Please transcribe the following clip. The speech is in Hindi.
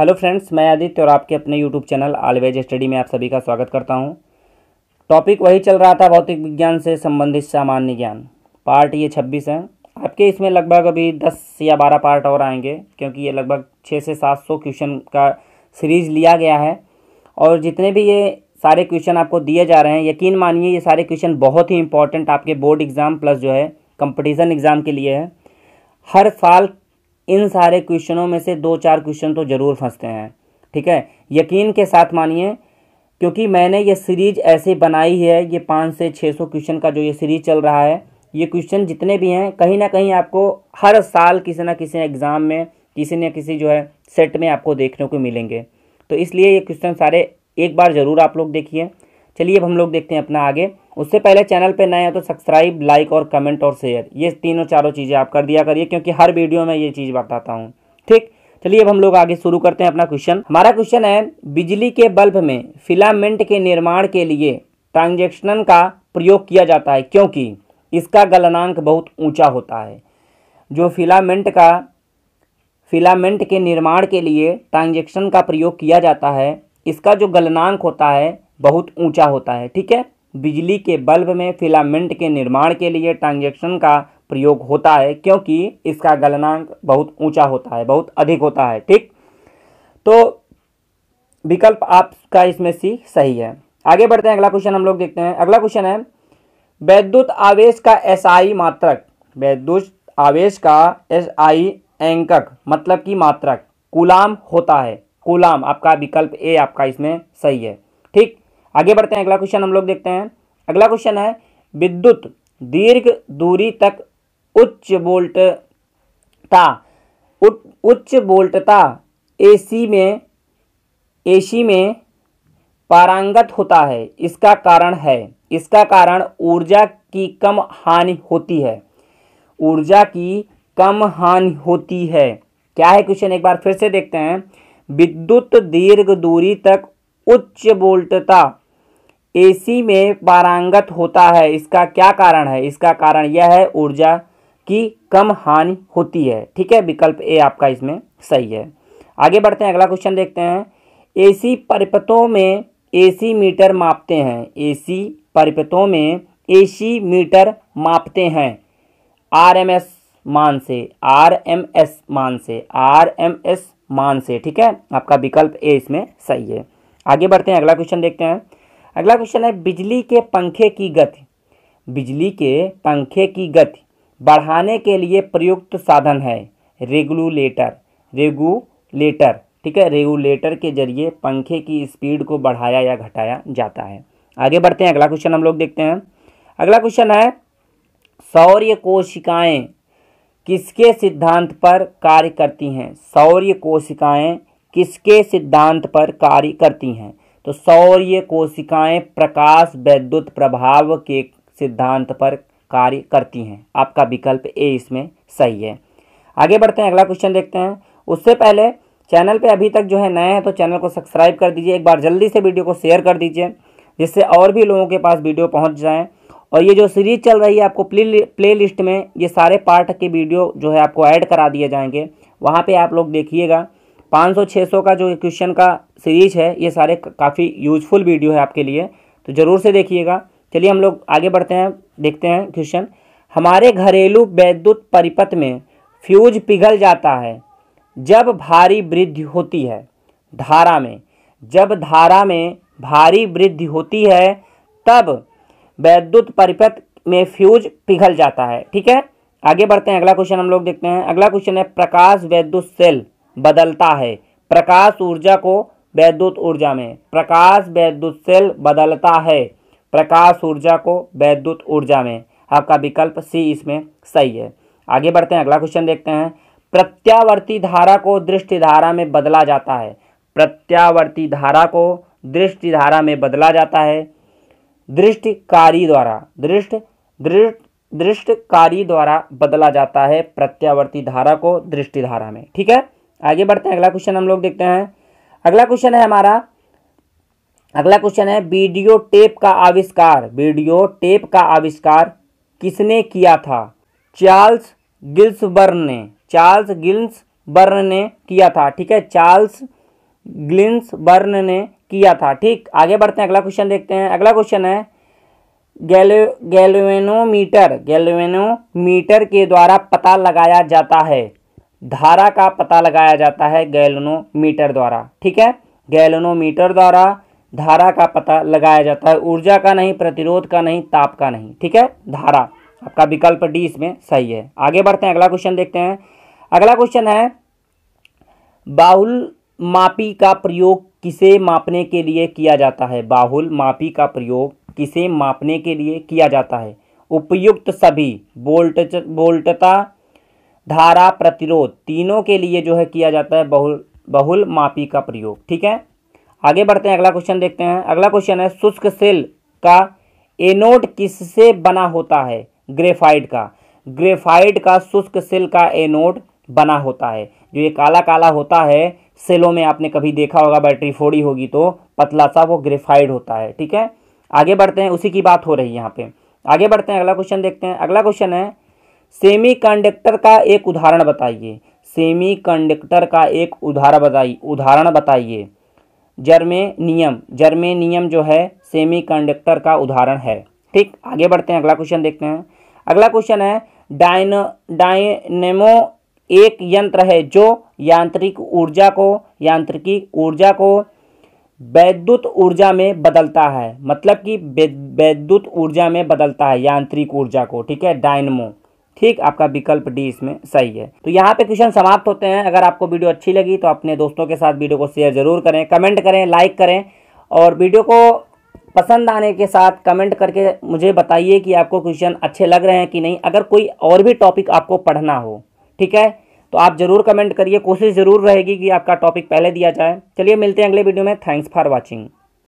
हेलो फ्रेंड्स मैं आदित्य और आपके अपने यूट्यूब चैनल आलवेज स्टडी में आप सभी का स्वागत करता हूं टॉपिक वही चल रहा था भौतिक विज्ञान से संबंधित सामान्य ज्ञान पार्ट ये छब्बीस हैं आपके इसमें लगभग अभी दस या बारह पार्ट और आएंगे क्योंकि ये लगभग छः से सात सौ क्वेश्चन का सीरीज़ लिया गया है और जितने भी ये सारे क्वेश्चन आपको दिए जा रहे हैं यकीन मानिए ये सारे क्वेश्चन बहुत ही इंपॉर्टेंट आपके बोर्ड एग्ज़ाम प्लस जो है कंपटीशन एग्ज़ाम के लिए है हर साल इन सारे क्वेश्चनों में से दो चार क्वेश्चन तो ज़रूर फंसते हैं ठीक है यकीन के साथ मानिए क्योंकि मैंने ये सीरीज ऐसे बनाई है ये पाँच से छः सौ क्वेश्चन का जो ये सीरीज चल रहा है ये क्वेश्चन जितने भी हैं कहीं ना कहीं आपको हर साल किसी ना किसी एग्ज़ाम में किसी न किसी जो है सेट में आपको देखने को मिलेंगे तो इसलिए ये क्वेश्चन सारे एक बार ज़रूर आप लोग देखिए चलिए अब हम लोग देखते हैं अपना आगे उससे पहले चैनल पे नए हैं तो सब्सक्राइब लाइक और कमेंट और शेयर ये तीनों चारों चीज़ें आप कर दिया करिए क्योंकि हर वीडियो में ये चीज़ बताता हूँ ठीक चलिए अब हम लोग आगे शुरू करते हैं अपना क्वेश्चन हमारा क्वेश्चन है बिजली के बल्ब में फिलामेंट के निर्माण के लिए ट्रांजेक्शन का प्रयोग किया जाता है क्योंकि इसका गलनांक बहुत ऊंचा होता है जो फिलामेंट का फिलामेंट के निर्माण के लिए ट्रांजेक्शन का प्रयोग किया जाता है इसका जो गलनांक होता है बहुत ऊंचा होता है ठीक है बिजली के बल्ब में फिलामेंट के निर्माण के लिए ट्रांजेक्शन का प्रयोग होता है क्योंकि इसका गलनांक बहुत ऊंचा होता है बहुत अधिक होता है ठीक तो विकल्प आपका इसमें सी सही है आगे बढ़ते हैं अगला क्वेश्चन हम लोग देखते हैं अगला क्वेश्चन है वैद्युत आवेश का एस आई मात्रक वैद्युत आवेश का एस आई एंकक मतलब कि मात्रक कुलाम होता है कुलाम आपका विकल्प ए आपका इसमें सही है आगे बढ़ते हैं अगला क्वेश्चन हम लोग देखते हैं अगला क्वेश्चन है विद्युत दीर्घ दूरी तक उच्च वोल्टता उच्च वोल्टता एसी में एसी में पारंगत होता है इसका कारण है इसका कारण ऊर्जा की कम हानि होती है ऊर्जा की कम हानि होती है क्या है क्वेश्चन एक बार फिर से देखते हैं विद्युत दीर्घ दूरी तक उच्च वोल्टता एसी में पारंगत होता है इसका क्या कारण है इसका कारण यह है ऊर्जा की कम हानि होती है ठीक है विकल्प ए आपका इसमें सही है आगे बढ़ते हैं अगला क्वेश्चन देखते हैं एसी परिपथों में एसी मीटर मापते हैं एसी परिपथों में एसी मीटर मापते हैं आरएमएस मान से आरएमएस मान से आरएमएस मान से ठीक है आपका विकल्प ए इसमें सही है आगे बढ़ते हैं अगला क्वेश्चन देखते हैं अगला क्वेश्चन है बिजली के पंखे की गति बिजली के पंखे की गति बढ़ाने के लिए प्रयुक्त साधन है रेगुलेटर रेगुलेटर ठीक है रेगुलेटर के जरिए पंखे की स्पीड को बढ़ाया या घटाया जाता है आगे बढ़ते हैं अगला क्वेश्चन हम लोग देखते हैं अगला क्वेश्चन है सौर्य कोशिकाएं किसके सिद्धांत पर कार्य करती हैं सौर्य कोशिकाएं किसके सिद्धांत पर कार्य करती हैं तो सौर्य कोशिकाएं प्रकाश वैद्युत प्रभाव के सिद्धांत पर कार्य करती हैं आपका विकल्प ए इसमें सही है आगे बढ़ते हैं अगला क्वेश्चन देखते हैं उससे पहले चैनल पे अभी तक जो है नए हैं तो चैनल को सब्सक्राइब कर दीजिए एक बार जल्दी से वीडियो को शेयर कर दीजिए जिससे और भी लोगों के पास वीडियो पहुंच जाएं और ये जो सीरीज चल रही है आपको प्ले प्ले लिस्ट में ये सारे पार्ट के वीडियो जो है आपको ऐड करा दिए जाएंगे वहाँ पे आप लोग देखिएगा 500-600 का जो क्वेश्चन का सीरीज है ये सारे काफ़ी यूजफुल वीडियो है आपके लिए तो ज़रूर से देखिएगा चलिए हम लोग आगे बढ़ते हैं देखते हैं क्वेश्चन हमारे घरेलू वैद्युत परिपथ में फ्यूज पिघल जाता है जब भारी वृद्धि होती है धारा में जब धारा में भारी वृद्धि होती है तब वैद्युत परिपथ में फ्यूज पिघल जाता है ठीक है आगे बढ़ते हैं अगला क्वेश्चन हम लोग देखते हैं अगला क्वेश्चन है प्रकाश वैद्युत सेल बदलता है प्रकाश ऊर्जा को वैद्युत ऊर्जा में प्रकाश वैद्युत सेल बदलता है प्रकाश ऊर्जा को वैद्युत ऊर्जा में आपका विकल्प सी इसमें सही है आगे बढ़ते हैं अगला क्वेश्चन देखते हैं प्रत्यावर्ती धारा को दृष्टि धारा में बदला जाता है प्रत्यावर्ती धारा को दृष्टि धारा में बदला जाता है दृष्टिकारी द्वारा दृष्ट दृष्ट दृष्टकारी द्वारा बदला जाता है प्रत्यावर्ती धारा को दृष्टि धारा में ठीक है आगे बढ़ते हैं अगला क्वेश्चन हम लोग देखते हैं अगला क्वेश्चन है हमारा अगला क्वेश्चन है वीडियो टेप का आविष्कार वीडियो टेप का आविष्कार किसने किया था चार्ल्स गिल्सबर्न ने चार्ल्स गिल्सबर्न ने किया था ठीक है चार्ल्स गिल्सबर्न ने किया था ठीक आगे बढ़ते हैं अगला क्वेश्चन देखते हैं अगला क्वेश्चन है गैलो गैल्वेनोमीटर गैल्वेनोमीटर के द्वारा पता लगाया जाता है धारा का पता लगाया जाता है गैलोनोमीटर द्वारा ठीक है गैलोनोमीटर द्वारा धारा का पता लगाया जाता है ऊर्जा का नहीं प्रतिरोध का नहीं ताप का नहीं ठीक है धारा आपका विकल्प डी इसमें सही है आगे बढ़ते हैं अगला क्वेश्चन देखते हैं अगला क्वेश्चन है बाहुल मापी का प्रयोग किसे मापने के लिए किया जाता है बाहुल मापी का प्रयोग किसे मापने के लिए किया जाता है उपयुक्त सभी बोल्ट बोल्टता धारा प्रतिरोध तीनों के लिए जो है किया जाता है बहुल बहुल मापी का प्रयोग ठीक है आगे बढ़ते हैं अगला क्वेश्चन देखते हैं अगला क्वेश्चन है शुष्क सेल का एनोड किससे बना होता है ग्रेफाइड का ग्रेफाइड का शुष्क सेल का एनोड बना होता है जो ये काला काला होता है सेलों में आपने कभी देखा होगा बैटरी फोड़ी होगी तो पतला सा वो ग्रेफाइड होता है ठीक है आगे बढ़ते हैं उसी की बात हो रही है यहाँ पे आगे बढ़ते हैं अगला क्वेश्चन देखते हैं अगला क्वेश्चन है सेमीकंडक्टर का एक उदाहरण बताइए सेमीकंडक्टर का एक उदाहरण बताइए उदाहरण बताइए जर्मेनियम जर्मेनियम जो है सेमीकंडक्टर का उदाहरण है ठीक आगे बढ़ते हैं अगला क्वेश्चन देखते हैं अगला क्वेश्चन है डायन डायनेमो एक यंत्र है जो यांत्रिक ऊर्जा को यांत्रिकी ऊर्जा को वैद्युत ऊर्जा में बदलता है मतलब कि वैद्युत ऊर्जा में बदलता है यांत्रिक ऊर्जा को ठीक है डायनमो ठीक आपका विकल्प डी इसमें सही है तो यहाँ पे क्वेश्चन समाप्त होते हैं अगर आपको वीडियो अच्छी लगी तो अपने दोस्तों के साथ वीडियो को शेयर जरूर करें कमेंट करें लाइक करें और वीडियो को पसंद आने के साथ कमेंट करके मुझे बताइए कि आपको क्वेश्चन अच्छे लग रहे हैं कि नहीं अगर कोई और भी टॉपिक आपको पढ़ना हो ठीक है तो आप ज़रूर कमेंट करिए कोशिश ज़रूर रहेगी कि आपका टॉपिक पहले दिया जाए चलिए मिलते हैं अगले वीडियो में थैंक्स फॉर वॉचिंग